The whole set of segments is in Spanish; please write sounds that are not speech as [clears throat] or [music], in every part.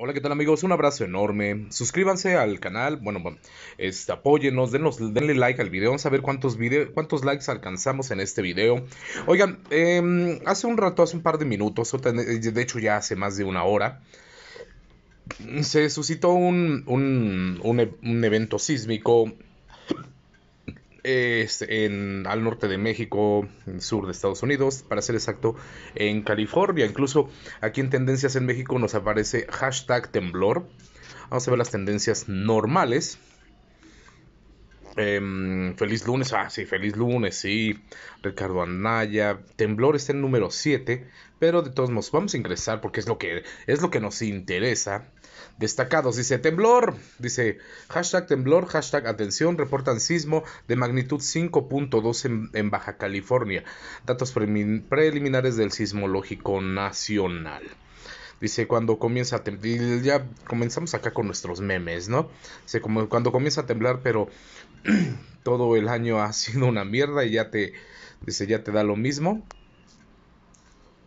Hola, ¿qué tal amigos? Un abrazo enorme. Suscríbanse al canal. Bueno, este, apóyenos, denos, denle like al video. Vamos a ver cuántos, videos cuántos likes alcanzamos en este video. Oigan, em, hace un rato, hace un par de minutos, eh, de hecho ya hace más de una hora, se suscitó un, un e-, evento sísmico es en, al norte de México, en sur de Estados Unidos, para ser exacto, en California. Incluso aquí en Tendencias en México nos aparece hashtag temblor. Vamos a ver las tendencias normales. Em, feliz lunes, ah, sí, feliz lunes, sí. Ricardo Anaya, temblor está en número 7, pero de todos modos vamos a ingresar porque es lo que, es lo que nos interesa destacados. Dice temblor, dice hashtag temblor, hashtag atención, reportan sismo de magnitud 5.2 en, Baja California. Datos preliminares del sismológico nacional. Dice, cuando comienza a temblar, ya comenzamos acá con nuestros memes, ¿no? Dice, como cuando comienza a temblar, pero [clears throat] todo el año ha sido una mierda y ya te, dice, ya te da lo mismo.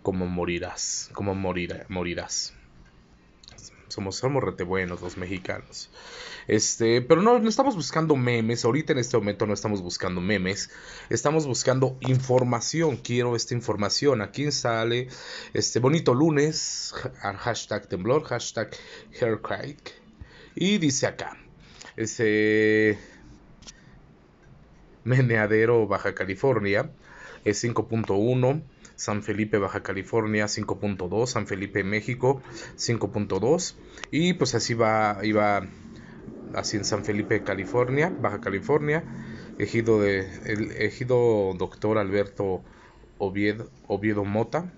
Como morirás, como morirás somos, somos rete buenos los mexicanos. Este, pero no, no estamos buscando memes, ahorita en este momento no estamos buscando memes, estamos buscando información, quiero esta información, aquí sale este bonito lunes, hashtag temblor, hashtag haircrack, y dice acá, ese meneadero Baja California, es 5.1, San Felipe, Baja California 5.2, San Felipe, México 5.2 y pues así va, iba así en San Felipe, California, Baja California, ejido de el ejido doctor Alberto Oviedo, Oviedo Mota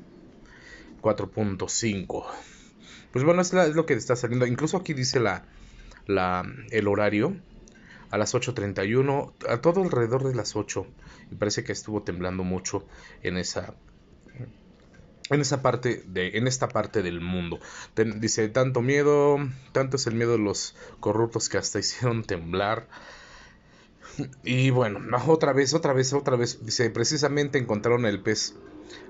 4.5. Pues bueno, es, lo que está saliendo. Incluso aquí dice la, la el horario a las 8.31, a todo alrededor de las 8. Y parece que estuvo temblando mucho en esa, en esa parte de en esta parte del mundo dice tanto miedo tanto es el miedo de los corruptos que hasta hicieron temblar y bueno otra vez otra vez otra vez dice precisamente encontraron el pez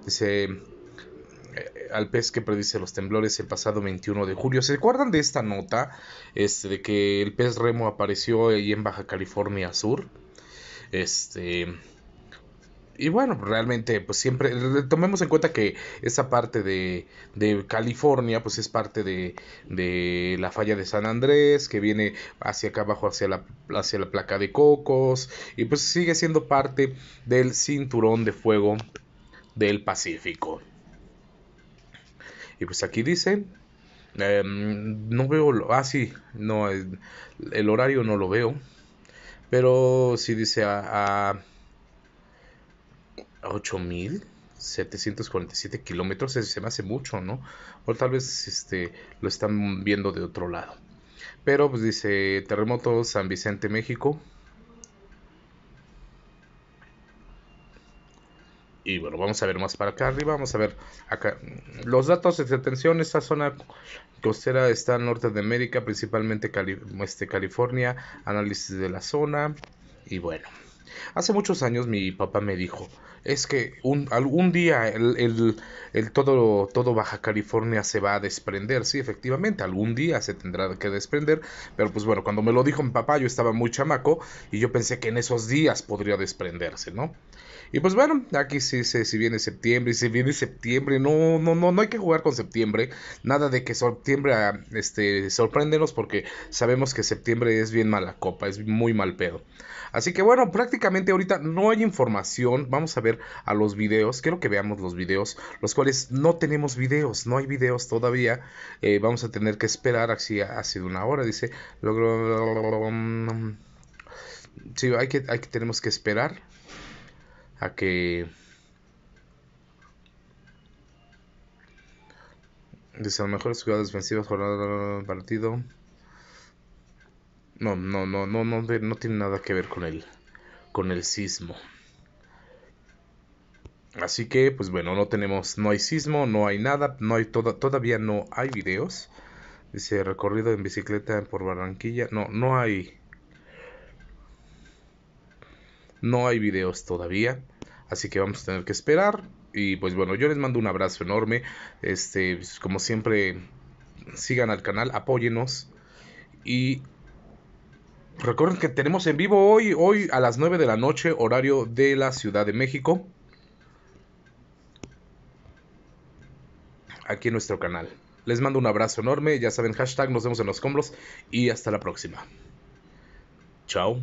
dice eh, al pez que predice los temblores el pasado 21 de julio. ¿Se acuerdan de esta nota? Este, de que el pez remo apareció ahí en Baja California Sur. Este y bueno, realmente, pues siempre, tomemos en cuenta que esa parte de, de California, pues es parte de, la falla de San Andrés, que viene hacia acá abajo, hacia la, la placa de Cocos, y pues sigue siendo parte del cinturón de fuego del Pacífico. Y pues aquí dice, em, no veo, ah sí, no, el, horario no lo veo, pero sí dice a ah, ah, 8.747 kilómetros, se me hace mucho, ¿no? O tal vez este, lo están viendo de otro lado. Pero pues dice, terremoto San Vicente, México. Y bueno, vamos a ver más para acá arriba, vamos a ver acá. Los datos de atención, esta zona costera está en norte de América, principalmente este, California, análisis de la zona y bueno. Hace muchos años mi papá me dijo, es que un, algún día el, todo, todo Baja California se va a desprender. Sí, efectivamente, algún día se tendrá que desprender. Pero pues bueno, cuando me lo dijo mi papá yo estaba muy chamaco y yo pensé que en esos días podría desprenderse, ¿no? Y pues bueno, aquí sí, si viene septiembre, si viene septiembre, no, no, no, no hay que jugar con septiembre. Nada de que septiembre este, sorpréndenos porque sabemos que septiembre es bien mala copa, es muy mal pedo. Así que bueno, prácticamente prácticamente ahorita no hay información. Vamos a ver a los videos. Quiero que veamos los videos, los cuales no tenemos videos, no hay videos todavía. Eh, vamos a tener que esperar así sido una hora. Dice, Sí, hay que, hay que, tenemos que esperar a que... Dice, a lo mejor jugadas defensivas jornada al partido. No, no, no, no, no, no tiene nada que ver con él con el sismo. Así que, pues bueno, no tenemos, no hay sismo, no hay nada, no hay todo, todavía no hay videos. Dice recorrido en bicicleta por Barranquilla. No, no hay. No hay videos todavía. Así que vamos a tener que esperar. Y pues bueno, yo les mando un abrazo enorme. Este, pues como siempre, sigan al canal, apóyenos. Y Recuerden que tenemos en vivo hoy, hoy a las 9 de la noche, horario de la Ciudad de México. Aquí en nuestro canal. Les mando un abrazo enorme, ya saben, hashtag nos vemos en los combos y hasta la próxima. Chao.